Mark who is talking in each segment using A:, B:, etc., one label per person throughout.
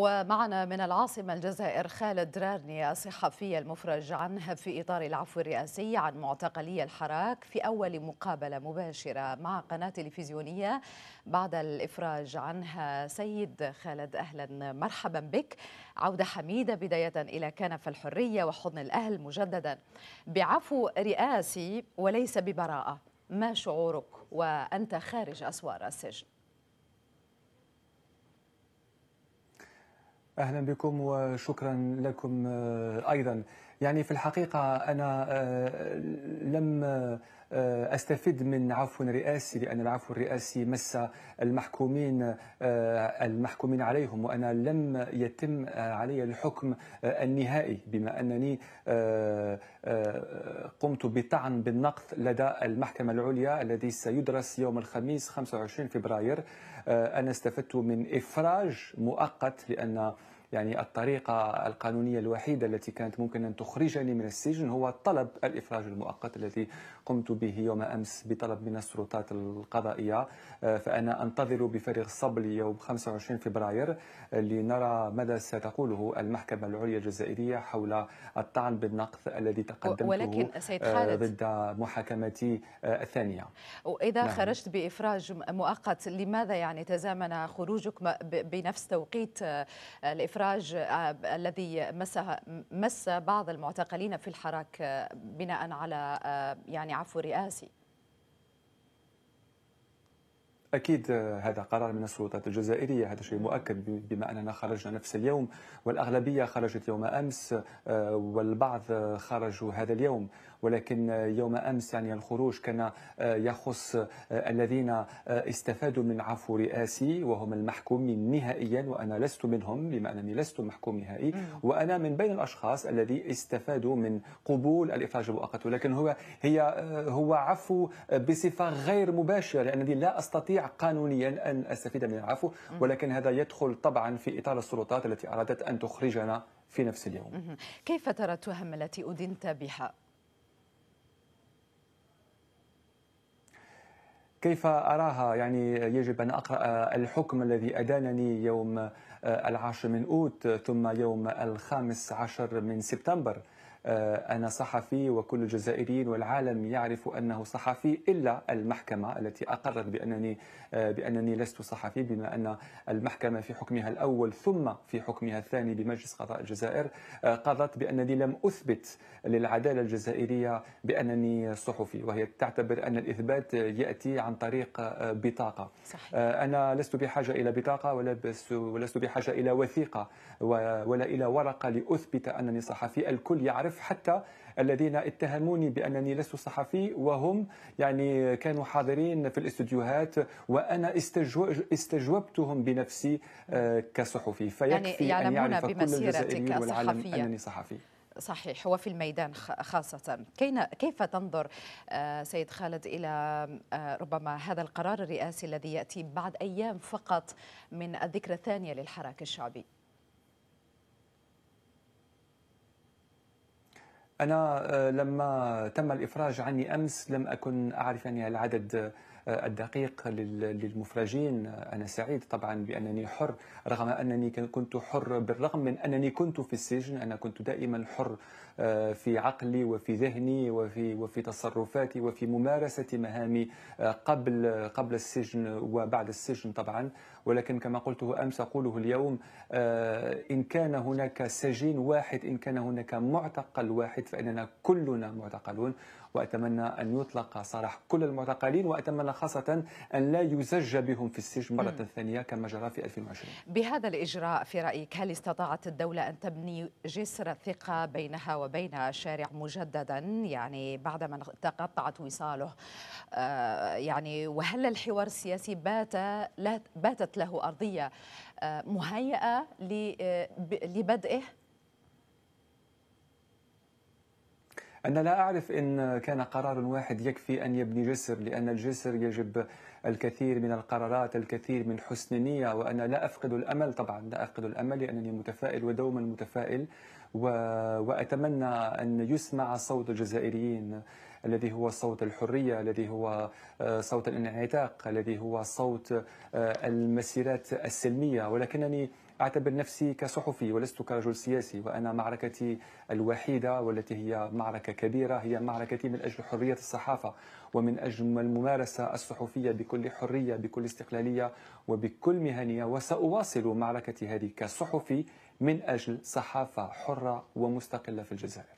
A: ومعنا من العاصمة الجزائر خالد رارني الصحفي المفرج عنها في إطار العفو الرئاسي عن معتقلي الحراك في أول مقابلة مباشرة مع قناة تلفزيونية بعد الإفراج عنها سيد خالد أهلا مرحبا بك عودة حميدة بداية إلى كنف الحرية وحضن الأهل مجددا بعفو رئاسي وليس ببراءة ما شعورك وأنت خارج أسوار السجن؟
B: أهلا بكم وشكرا لكم آه، أيضا يعني في الحقيقة أنا آه، لم آه، استفد من عفو رئاسي لان العفو الرئاسي مس المحكومين آه، المحكومين عليهم وانا لم يتم آه، علي الحكم النهائي بما انني قمت بطعن بالنقد لدى المحكمه العليا الذي سيدرس يوم الخميس 25 فبراير انا استفدت من افراج مؤقت لان يعني الطريقة القانونية الوحيدة التي كانت ممكن أن تخرجني من السجن هو طلب الإفراج المؤقت الذي قمت به يوم أمس بطلب من السلطات القضائية آه، فأنا أنتظر بفارغ الصبر يوم 25 فبراير آه، لنرى ماذا ستقوله المحكمة العليا الجزائرية حول الطعن بالنقد الذي تقدمته ولكن آه، سيد خالد ضد محاكمتي الثانية
A: وإذا نعم. خرجت بإفراج مؤقت لماذا يعني تزامن خروجك بنفس توقيت الإفراج الذي مس مس بعض المعتقلين في الحراك بناء على يعني عفو رئاسي
B: أكيد آه، هذا قرار من السلطات الجزائرية هذا شيء مؤكد بما أننا خرجنا نفس اليوم والأغلبية خرجت يوم أمس آه، والبعض آه، خرجوا هذا اليوم ولكن يوم أمس يعني الخروج كان آه، يخص آه، الذين آه، استفادوا من عفو رئاسي وهم المحكومين نهائيا وأنا لست منهم بما أنني لست محكوم نهائي وأنا من بين الأشخاص الذي استفادوا من قبول الإفراج المؤقت ولكن هو هي هو عفو بصفة غير مباشرة لأنني لا أستطيع قانونيا أن أستفيد من العفو ولكن هذا يدخل طبعا في إطار السلطات التي أرادت أن تخرجنا في نفس اليوم
A: كيف ترى التهم التي أدنت بها؟
B: كيف أراها يعني يجب أن أقرأ الحكم الذي أدانني يوم العاشر من أوت ثم يوم الخامس عشر من سبتمبر آه، أنا صحفي وكل الجزائريين والعالم يعرف أنه صحفي إلا المحكمة التي أقرت بأنني آه، بأنني لست صحفي بما أن المحكمة في حكمها الأول ثم في حكمها الثاني بمجلس قضاء الجزائر آه، قضت بأنني لم أثبت للعدالة الجزائرية بأنني صحفي وهي تعتبر أن الإثبات يأتي عن طريق بطاقة صحيح. أنا لست بحاجة إلى بطاقة ولست بحاجة إلى وثيقة ولا إلى ورقة لأثبت أنني صحفي الكل يعرف أعرف حتى الذين اتهموني بأنني لست صحفي وهم يعني كانوا حاضرين في الاستديوهات وأنا استجوبتهم بنفسي آه، كصحفي فيكفي يعني أن يعرف كل الجزائريين والعالم أنني صحفي
A: صحيح وفي الميدان خاصة كيف تنظر آه، سيد خالد إلى آه، ربما هذا القرار الرئاسي الذي يأتي بعد أيام فقط من الذكرى الثانية للحراك الشعبي
B: أنا آه، لما تم الإفراج عني أمس لم أكن أعرف يعني العدد آه، الدقيق للمفرجين أنا سعيد طبعا بأنني حر رغم أنني كنت حر بالرغم من أنني كنت في السجن أنا كنت دائما حر آه، في عقلي وفي ذهني وفي وفي تصرفاتي وفي ممارسة مهامي قبل قبل السجن وبعد السجن طبعا ولكن كما قلته أمس أقوله اليوم آه، إن كان هناك سجين واحد إن كان هناك معتقل واحد فإننا كلنا معتقلون وأتمنى أن يطلق سراح كل المعتقلين وأتمنى خاصة أن لا يزج بهم في السجن مرة م. ثانية كما جرى في 2020
A: بهذا الإجراء في رأيك هل استطاعت الدولة أن تبني جسر ثقة بينها وبين الشارع مجددا يعني بعدما تقطعت وصاله آه، يعني وهل الحوار السياسي بات لا باتت له أرضية آه، مهيئة آه، لبدئه
B: أنا لا أعرف إن كان قرار واحد يكفي أن يبني جسر لأن الجسر يجب الكثير من القرارات الكثير من حسن نية وأنا لا أفقد الأمل طبعا لا أفقد الأمل لأنني متفائل ودوما متفائل وأتمنى أن يسمع صوت الجزائريين الذي هو صوت الحرية الذي هو آه، صوت الانعتاق الذي هو صوت آه، المسيرات السلمية ولكنني أعتبر نفسي كصحفي ولست كرجل سياسي وأنا معركتي الوحيدة والتي هي معركة كبيرة هي معركتي من أجل حرية الصحافة ومن أجل الممارسة الصحفية بكل حرية بكل استقلالية وبكل مهنية وسأواصل معركتي هذه كصحفي من أجل صحافة حرة ومستقلة في الجزائر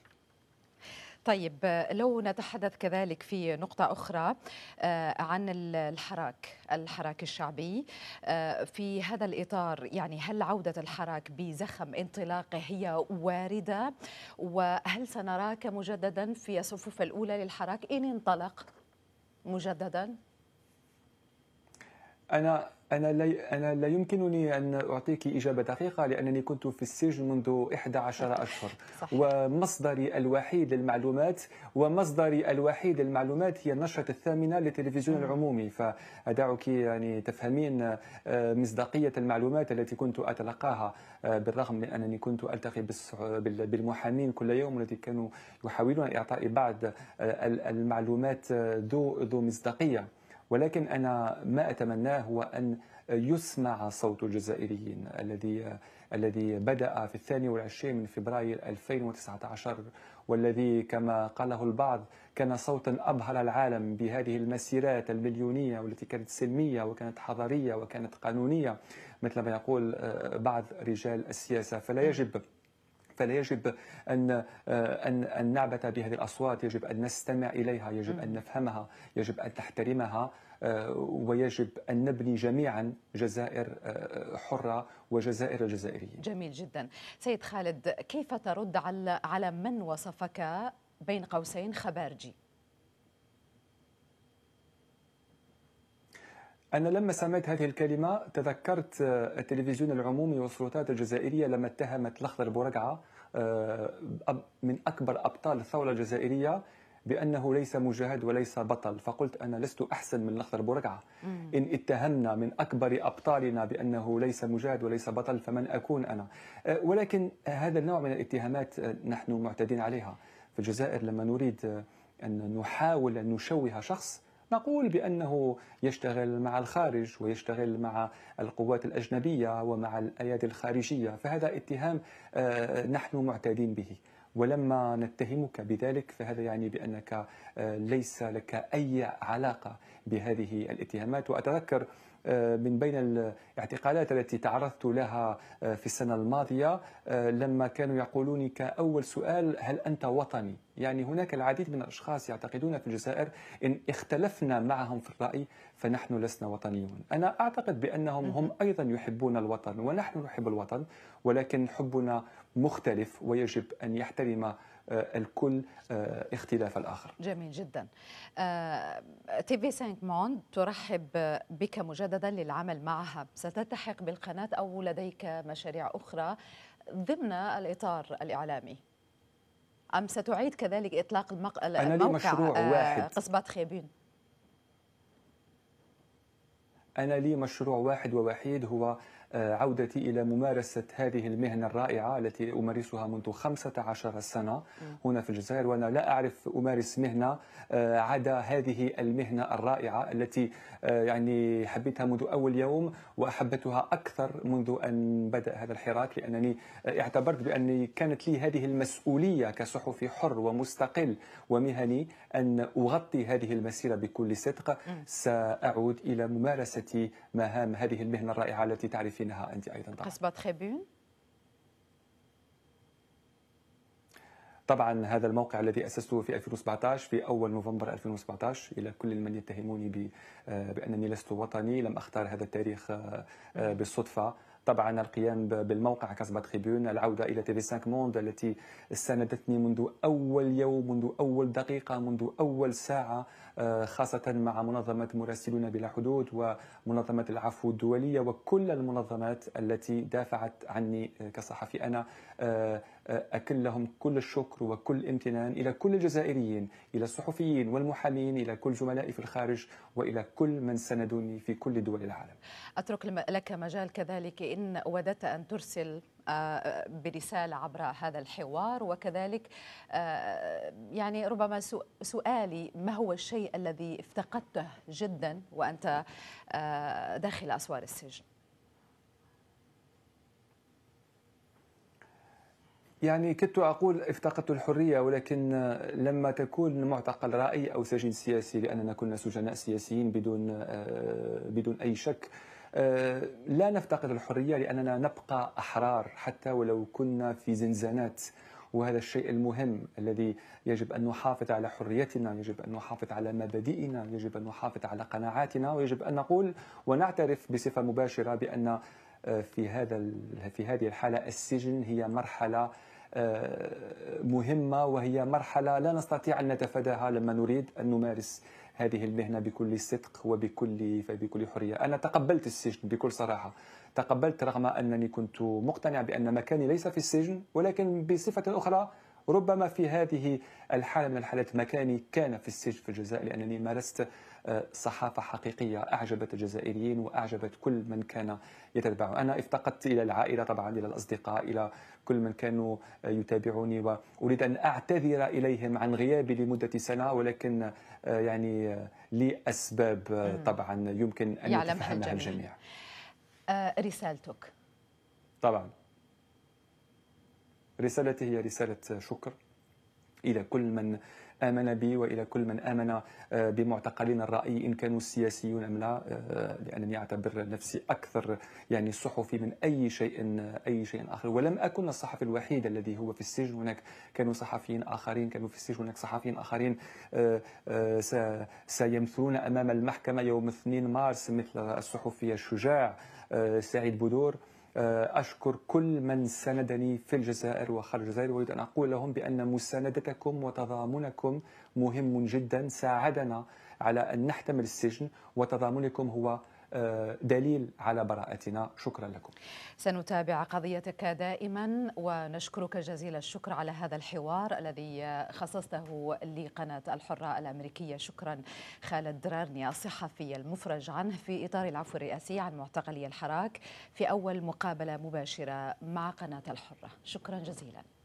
A: طيب لو نتحدث كذلك في نقطة أخرى آه، عن الحراك الحراك الشعبي آه، في هذا الإطار يعني هل عودة الحراك بزخم انطلاقه هي واردة وهل سنراك مجددا في الصفوف الأولى للحراك إن انطلق مجددا؟
B: أنا أنا لا أنا لا يمكنني أن أعطيك إجابة دقيقة لأنني كنت في السجن منذ 11 أشهر صحيح. ومصدري الوحيد للمعلومات ومصدري الوحيد للمعلومات هي النشرة الثامنة للتلفزيون العمومي فأدعك يعني تفهمين آه، مصداقية المعلومات التي كنت أتلقاها آه، بالرغم من أنني كنت ألتقي بالمحامين كل يوم الذي كانوا يحاولون إعطاء بعض آه، المعلومات ذو ذو مصداقية ولكن أنا ما أتمناه هو أن يسمع صوت الجزائريين الذي الذي بدأ في الثاني والعشرين من فبراير 2019 والذي كما قاله البعض كان صوتا أبهر العالم بهذه المسيرات المليونية والتي كانت سلمية وكانت حضارية وكانت قانونية مثل ما يقول آه، بعض رجال السياسة فلا يجب فلا يجب أن آه، أن أن نعبث بهذه الأصوات يجب أن نستمع إليها يجب أن نفهمها يجب أن تحترمها آه، ويجب أن نبني جميعا جزائر آه، حرة وجزائر الجزائريين
A: جميل جدا سيد خالد كيف ترد على من وصفك بين قوسين خبارجي
B: أنا لما سمعت هذه الكلمة تذكرت آه، التلفزيون العمومي والسلطات الجزائرية لما اتهمت الأخضر بورقعة آه، من أكبر أبطال الثورة الجزائرية بأنه ليس مجاهد وليس بطل فقلت أنا لست أحسن من الأخضر بورقعة إن اتهمنا من أكبر أبطالنا بأنه ليس مجاهد وليس بطل فمن أكون أنا آه، ولكن هذا النوع من الاتهامات نحن معتدين عليها في الجزائر لما نريد أن نحاول أن نشوه شخص نقول بأنه يشتغل مع الخارج ويشتغل مع القوات الأجنبية ومع الأيادي الخارجية فهذا اتهام آه، نحن معتادين به ولما نتهمك بذلك فهذا يعني بأنك آه، ليس لك أي علاقة بهذه الاتهامات وأتذكر آه، من بين الاعتقالات التي تعرضت لها آه، في السنة الماضية آه، لما كانوا يقولون كأول سؤال هل أنت وطني؟ يعني هناك العديد من الأشخاص يعتقدون في الجزائر إن اختلفنا معهم في الرأي فنحن لسنا وطنيون أنا أعتقد بأنهم هم أيضا يحبون الوطن ونحن نحب الوطن ولكن حبنا مختلف ويجب أن يحترم آه، الكل آه، اختلاف الآخر
A: جميل جدا آه، تي في 5 موند ترحب بك مجددا للعمل معها ستلتحق بالقناة أو لديك مشاريع أخرى ضمن الإطار الإعلامي أم ستعيد كذلك إطلاق المق... أنا الموقع لي مشروع واحد قصبات خيبين
B: أنا لي مشروع واحد ووحيد هو عودتي إلى ممارسة هذه المهنة الرائعة التي أمارسها منذ 15 سنة هنا في الجزائر وأنا لا أعرف أمارس مهنة آه، عدا هذه المهنة الرائعة التي آه، يعني حبيتها منذ أول يوم وأحبتها أكثر منذ أن بدأ هذا الحراك لأنني آه، اعتبرت بأني كانت لي هذه المسؤولية كصحفي حر ومستقل ومهني أن أغطي هذه المسيرة بكل صدق سأعود إلى ممارسة مهام هذه المهنة الرائعة التي تعرف تعرفينها أنت أيضا طبعا
A: قصبة تريبون
B: طبعا هذا الموقع الذي اسسته في 2017 في اول نوفمبر 2017 الى كل من يتهموني آه، بانني لست وطني لم اختار هذا التاريخ آه، آه، بالصدفه طبعا القيام بالموقع كسبة تريبيون العودة إلى تي في 5 موند التي ساندتني منذ أول يوم منذ أول دقيقة منذ أول ساعة آه، خاصة مع منظمة مراسلون بلا حدود ومنظمة العفو الدولية وكل المنظمات التي دافعت عني آه، كصحفي أنا آه، أكل لهم كل الشكر وكل امتنان إلى كل الجزائريين إلى الصحفيين والمحامين إلى كل زملائي في الخارج وإلى كل من سندوني في كل دول العالم
A: أترك لك مجال كذلك إن وددت أن ترسل آه، برسالة عبر هذا الحوار وكذلك آه، يعني ربما سؤالي ما هو الشيء الذي افتقدته جدا وأنت آه، داخل أسوار السجن
B: يعني كنت أقول افتقدت الحرية ولكن لما تكون معتقل رأي أو سجين سياسي لأننا كنا سجناء سياسيين بدون آه، بدون أي شك آه، لا نفتقد الحرية لأننا نبقى أحرار حتى ولو كنا في زنزانات وهذا الشيء المهم الذي يجب أن نحافظ على حريتنا يجب أن نحافظ على مبادئنا يجب أن نحافظ على قناعاتنا ويجب أن نقول ونعترف بصفة مباشرة بأن آه، في هذا في هذه الحالة السجن هي مرحلة آه، مهمة وهي مرحلة لا نستطيع أن نتفاداها لما نريد أن نمارس هذه المهنة بكل صدق وبكل فبكل حرية أنا تقبلت السجن بكل صراحة تقبلت رغم أنني كنت مقتنع بأن مكاني ليس في السجن ولكن بصفة أخرى ربما في هذه الحالة من الحالات مكاني كان في السجن في الجزائر لأنني مارست آه، صحافة حقيقية أعجبت الجزائريين وأعجبت كل من كان يتبع أنا افتقدت إلى العائلة طبعا إلى الأصدقاء إلى كل من كانوا يتابعوني وأريد أن أعتذر إليهم عن غيابي لمدة سنة ولكن آه، يعني آه، لأسباب طبعا يمكن أن يتفهمها الجميع
A: رسالتك
B: طبعا رسالتي هي رسالة شكر إلى كل من آمن بي وإلى كل من آمن آه، بمعتقلين الرأي إن كانوا سياسيون أم لا آه، لأنني أعتبر نفسي أكثر يعني صحفي من أي شيء أي شيء آخر ولم أكن الصحفي الوحيد الذي هو في السجن هناك كانوا صحفيين آخرين كانوا في السجن هناك صحفيين آخرين آه، سيمثلون أمام المحكمة يوم 2 مارس مثل الصحفي الشجاع سعيد بدور آه، أشكر كل من ساندني في الجزائر وخارج الجزائر وأريد أن أقول لهم بأن مساندتكم وتضامنكم مهم جدا ساعدنا على أن نحتمل السجن وتضامنكم هو دليل على براءتنا شكرا لكم
A: سنتابع قضيتك دائما ونشكرك جزيل الشكر على هذا الحوار الذي خصصته لقناة الحرة الأمريكية شكرا خالد درارني الصحفي المفرج عنه في إطار العفو الرئاسي عن معتقلي الحراك في أول مقابلة مباشرة مع قناة الحرة شكرا جزيلا